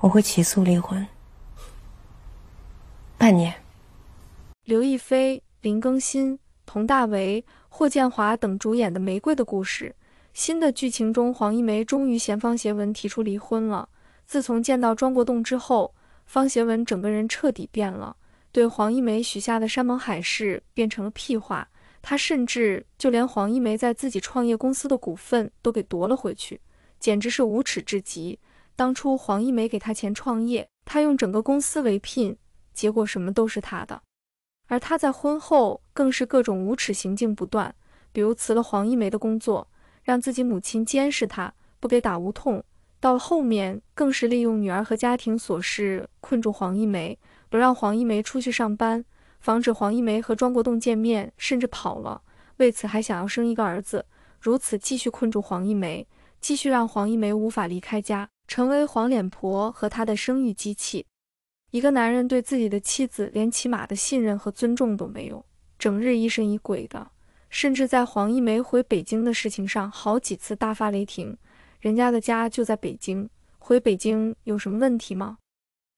我会起诉离婚。半年。刘亦菲、林更新、佟大为、霍建华等主演的《玫瑰的故事》新的剧情中，黄一梅终于嫌方协文提出离婚了。自从见到庄国栋之后，方协文整个人彻底变了，对黄一梅许下的山盟海誓变成了屁话。他甚至就连黄一梅在自己创业公司的股份都给夺了回去，简直是无耻至极。当初黄一梅给他钱创业，他用整个公司为聘，结果什么都是他的。而他在婚后更是各种无耻行径不断，比如辞了黄一梅的工作，让自己母亲监视他，不给打无痛。到了后面更是利用女儿和家庭琐事困住黄一梅，不让黄一梅出去上班，防止黄一梅和庄国栋见面，甚至跑了。为此还想要生一个儿子，如此继续困住黄一梅，继续让黄一梅无法离开家。成为黄脸婆和她的生育机器。一个男人对自己的妻子连起码的信任和尊重都没有，整日疑神疑鬼的，甚至在黄一梅回北京的事情上，好几次大发雷霆。人家的家就在北京，回北京有什么问题吗？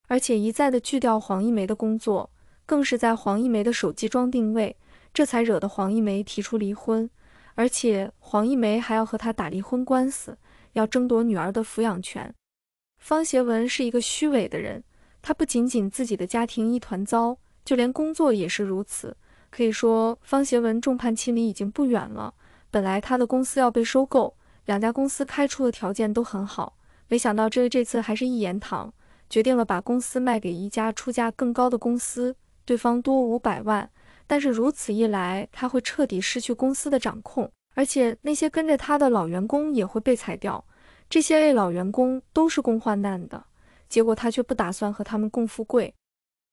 而且一再的拒掉黄一梅的工作，更是在黄一梅的手机装定位，这才惹得黄一梅提出离婚。而且黄一梅还要和他打离婚官司。要争夺女儿的抚养权。方协文是一个虚伪的人，他不仅仅自己的家庭一团糟，就连工作也是如此。可以说，方协文众叛亲离已经不远了。本来他的公司要被收购，两家公司开出的条件都很好，没想到这这次还是一言堂，决定了把公司卖给一家出价更高的公司，对方多五百万。但是如此一来，他会彻底失去公司的掌控。而且那些跟着他的老员工也会被裁掉，这些老员工都是共患难的，结果他却不打算和他们共富贵。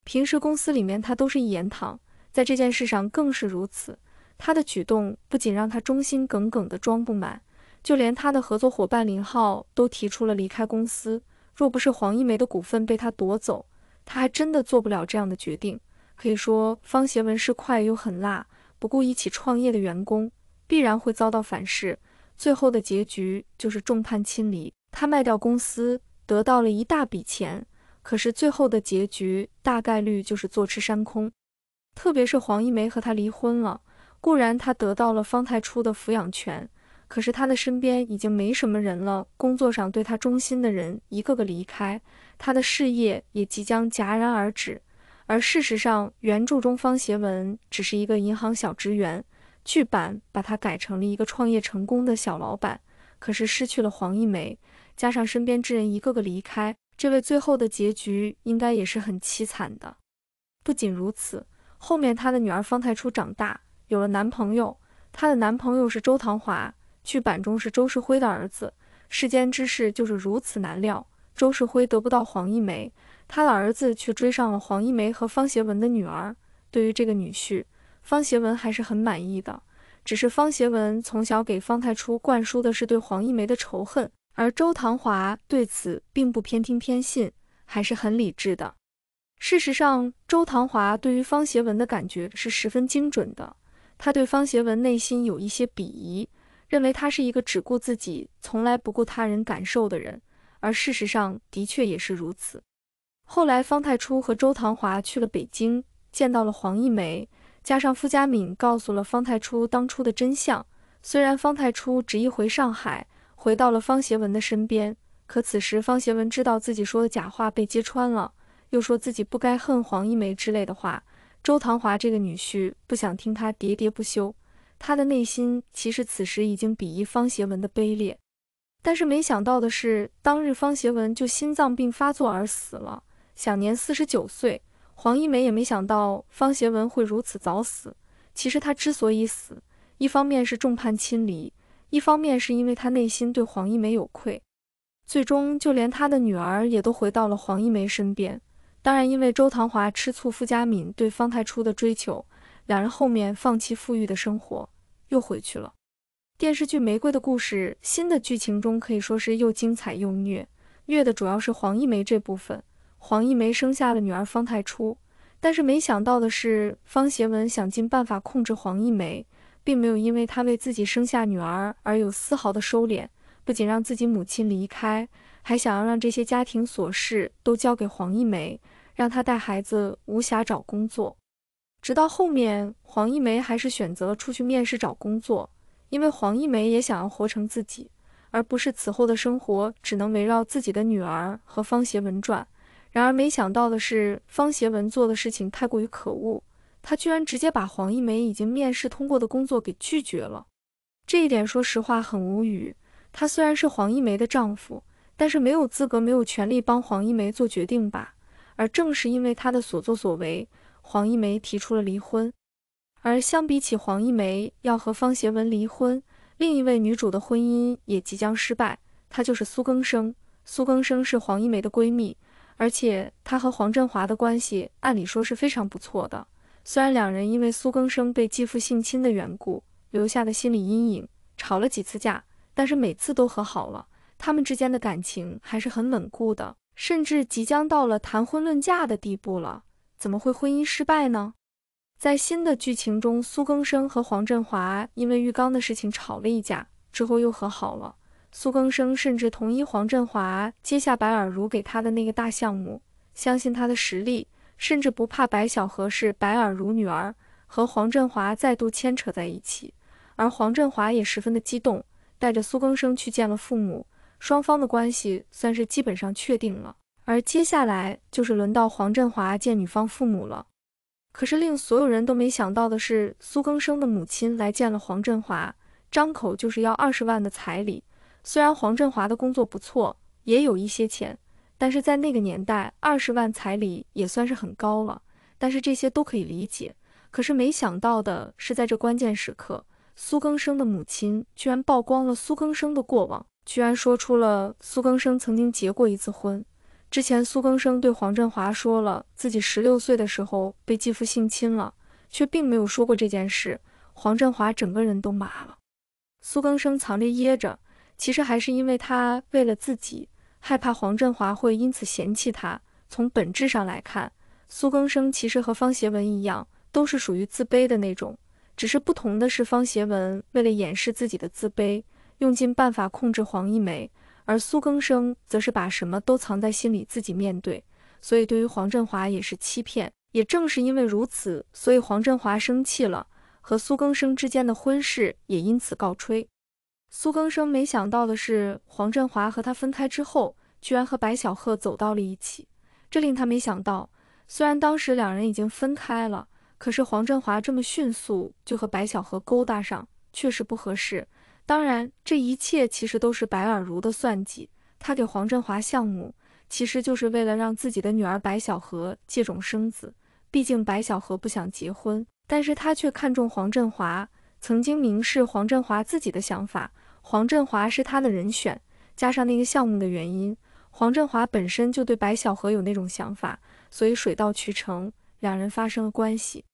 平时公司里面他都是一言堂，在这件事上更是如此。他的举动不仅让他忠心耿耿的装不满，就连他的合作伙伴林浩都提出了离开公司。若不是黄一梅的股份被他夺走，他还真的做不了这样的决定。可以说，方协文是快又狠辣，不顾一起创业的员工。必然会遭到反噬，最后的结局就是众叛亲离。他卖掉公司得到了一大笔钱，可是最后的结局大概率就是坐吃山空。特别是黄一梅和他离婚了，固然他得到了方太初的抚养权，可是他的身边已经没什么人了。工作上对他忠心的人一个个离开，他的事业也即将戛然而止。而事实上，原著中方协文只是一个银行小职员。剧版把他改成了一个创业成功的小老板，可是失去了黄一梅，加上身边之人一个个离开，这位最后的结局应该也是很凄惨的。不仅如此，后面他的女儿方太初长大，有了男朋友，她的男朋友是周唐华，剧版中是周世辉的儿子。世间之事就是如此难料，周世辉得不到黄一梅，他的儿子却追上了黄一梅和方协文的女儿。对于这个女婿。方协文还是很满意的，只是方协文从小给方太初灌输的是对黄一梅的仇恨，而周唐华对此并不偏听偏信，还是很理智的。事实上，周唐华对于方协文的感觉是十分精准的，他对方协文内心有一些鄙夷，认为他是一个只顾自己，从来不顾他人感受的人，而事实上的确也是如此。后来，方太初和周唐华去了北京，见到了黄一梅。加上傅家敏告诉了方太初当初的真相，虽然方太初执意回上海，回到了方协文的身边，可此时方协文知道自己说的假话被揭穿了，又说自己不该恨黄一梅之类的话。周唐华这个女婿不想听他喋喋不休，他的内心其实此时已经鄙夷方协文的卑劣。但是没想到的是，当日方协文就心脏病发作而死了，享年四十九岁。黄一梅也没想到方协文会如此早死。其实他之所以死，一方面是众叛亲离，一方面是因为他内心对黄一梅有愧。最终，就连他的女儿也都回到了黄一梅身边。当然，因为周唐华吃醋，傅家敏对方太初的追求，两人后面放弃富裕的生活，又回去了。电视剧《玫瑰的故事》新的剧情中可以说是又精彩又虐，虐的主要是黄一梅这部分。黄一梅生下了女儿方太初，但是没想到的是，方协文想尽办法控制黄一梅，并没有因为她为自己生下女儿而有丝毫的收敛，不仅让自己母亲离开，还想要让这些家庭琐事都交给黄一梅，让她带孩子无暇找工作。直到后面，黄一梅还是选择了出去面试找工作，因为黄一梅也想要活成自己，而不是此后的生活只能围绕自己的女儿和方协文转。然而没想到的是，方协文做的事情太过于可恶，他居然直接把黄一梅已经面试通过的工作给拒绝了。这一点说实话很无语。他虽然是黄一梅的丈夫，但是没有资格、没有权利帮黄一梅做决定吧？而正是因为他的所作所为，黄一梅提出了离婚。而相比起黄一梅要和方协文离婚，另一位女主的婚姻也即将失败。她就是苏更生。苏更生是黄一梅的闺蜜。而且他和黄振华的关系，按理说是非常不错的。虽然两人因为苏更生被继父性侵的缘故留下的心理阴影，吵了几次架，但是每次都和好了。他们之间的感情还是很稳固的，甚至即将到了谈婚论嫁的地步了。怎么会婚姻失败呢？在新的剧情中，苏更生和黄振华因为浴缸的事情吵了一架，之后又和好了。苏更生甚至同意黄振华接下白尔如给他的那个大项目，相信他的实力，甚至不怕白小何是白尔如女儿和黄振华再度牵扯在一起。而黄振华也十分的激动，带着苏更生去见了父母，双方的关系算是基本上确定了。而接下来就是轮到黄振华见女方父母了。可是令所有人都没想到的是，苏更生的母亲来见了黄振华，张口就是要二十万的彩礼。虽然黄振华的工作不错，也有一些钱，但是在那个年代，二十万彩礼也算是很高了。但是这些都可以理解。可是没想到的是，在这关键时刻，苏更生的母亲居然曝光了苏更生的过往，居然说出了苏更生曾经结过一次婚。之前苏更生对黄振华说了自己十六岁的时候被继父性侵了，却并没有说过这件事。黄振华整个人都麻了。苏更生藏着掖着。其实还是因为他为了自己，害怕黄振华会因此嫌弃他。从本质上来看，苏更生其实和方协文一样，都是属于自卑的那种。只是不同的是，方协文为了掩饰自己的自卑，用尽办法控制黄一梅；而苏更生则是把什么都藏在心里，自己面对。所以对于黄振华也是欺骗。也正是因为如此，所以黄振华生气了，和苏更生之间的婚事也因此告吹。苏更生没想到的是，黄振华和他分开之后，居然和白小鹤走到了一起，这令他没想到。虽然当时两人已经分开了，可是黄振华这么迅速就和白小荷勾搭上，确实不合适。当然，这一切其实都是白尔如的算计，他给黄振华项目，其实就是为了让自己的女儿白小荷借种生子。毕竟白小荷不想结婚，但是他却看中黄振华，曾经明示黄振华自己的想法。黄振华是他的人选，加上那个项目的原因，黄振华本身就对白小河有那种想法，所以水到渠成，两人发生了关系。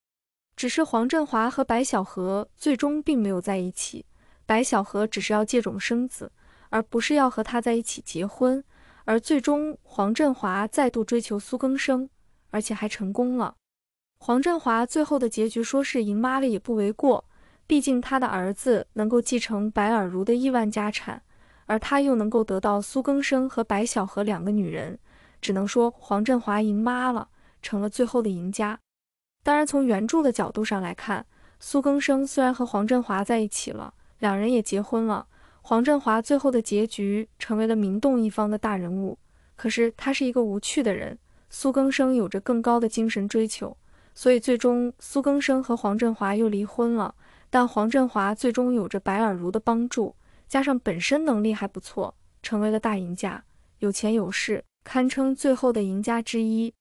只是黄振华和白小河最终并没有在一起，白小河只是要借种生子，而不是要和他在一起结婚。而最终，黄振华再度追求苏更生，而且还成功了。黄振华最后的结局，说是赢妈了也不为过。毕竟他的儿子能够继承白尔如的亿万家产，而他又能够得到苏更生和白小荷两个女人，只能说黄振华赢妈了，成了最后的赢家。当然，从原著的角度上来看，苏更生虽然和黄振华在一起了，两人也结婚了，黄振华最后的结局成为了名动一方的大人物。可是他是一个无趣的人，苏更生有着更高的精神追求，所以最终苏更生和黄振华又离婚了。但黄振华最终有着白尔如的帮助，加上本身能力还不错，成为了大赢家，有钱有势，堪称最后的赢家之一。